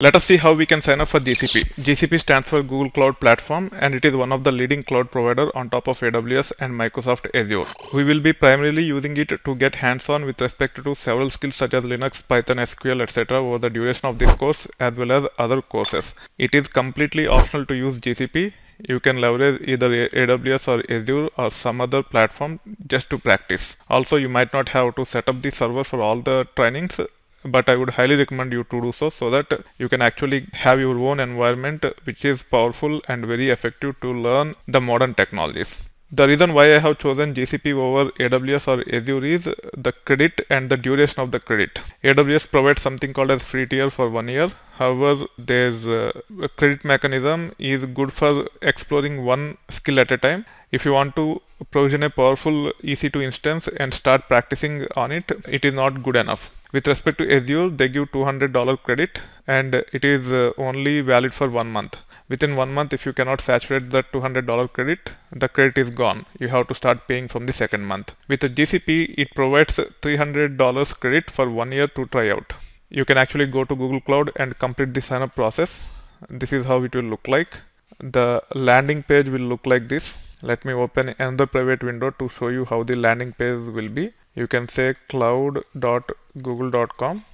Let us see how we can sign up for GCP. GCP stands for Google Cloud Platform and it is one of the leading cloud provider on top of AWS and Microsoft Azure. We will be primarily using it to get hands-on with respect to several skills such as Linux, Python, SQL, etc. over the duration of this course as well as other courses. It is completely optional to use GCP. You can leverage either AWS or Azure or some other platform just to practice. Also, you might not have to set up the server for all the trainings but I would highly recommend you to do so so that you can actually have your own environment which is powerful and very effective to learn the modern technologies. The reason why I have chosen GCP over AWS or Azure is the credit and the duration of the credit. AWS provides something called as free tier for one year However, their uh, credit mechanism is good for exploring one skill at a time. If you want to provision a powerful EC2 instance and start practicing on it, it is not good enough. With respect to Azure, they give $200 credit and it is uh, only valid for one month. Within one month, if you cannot saturate that $200 credit, the credit is gone. You have to start paying from the second month. With the GCP, it provides $300 credit for one year to try out you can actually go to Google Cloud and complete the sign up process. This is how it will look like. The landing page will look like this. Let me open another private window to show you how the landing page will be. You can say cloud.google.com.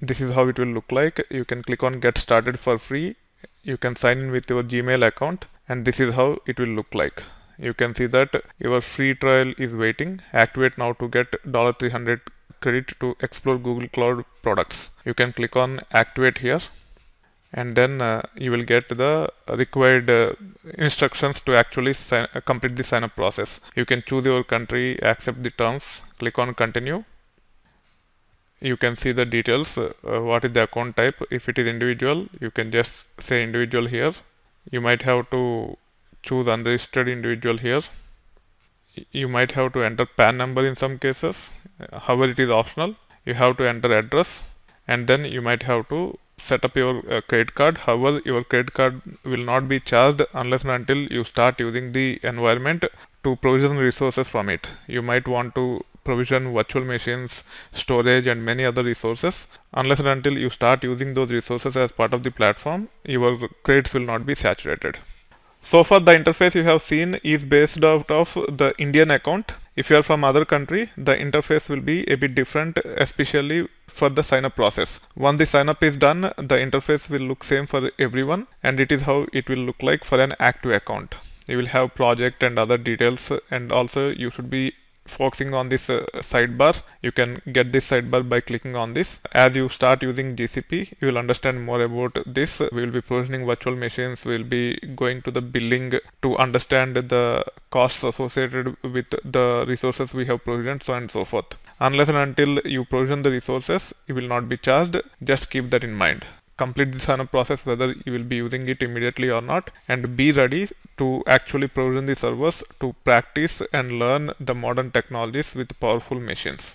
This is how it will look like. You can click on get started for free. You can sign in with your Gmail account and this is how it will look like you can see that your free trial is waiting activate now to get $300 credit to explore Google Cloud products. You can click on activate here and then uh, you will get the required uh, instructions to actually sign, uh, complete the sign up process. You can choose your country, accept the terms, click on continue. You can see the details, uh, uh, what is the account type. If it is individual, you can just say individual here. You might have to choose unregistered individual here you might have to enter PAN number in some cases however it is optional you have to enter address and then you might have to set up your uh, credit card however your credit card will not be charged unless and until you start using the environment to provision resources from it you might want to provision virtual machines storage and many other resources unless and until you start using those resources as part of the platform your credits will not be saturated so far the interface you have seen is based out of the Indian account. If you are from other country, the interface will be a bit different, especially for the sign up process. Once the sign up is done, the interface will look same for everyone and it is how it will look like for an active account. You will have project and other details and also you should be focusing on this uh, sidebar you can get this sidebar by clicking on this as you start using GCP you will understand more about this we will be provisioning virtual machines we will be going to the billing to understand the costs associated with the resources we have provisioned so and so forth unless and until you provision the resources you will not be charged just keep that in mind complete the sign up process whether you will be using it immediately or not and be ready to actually provision the servers to practice and learn the modern technologies with powerful machines.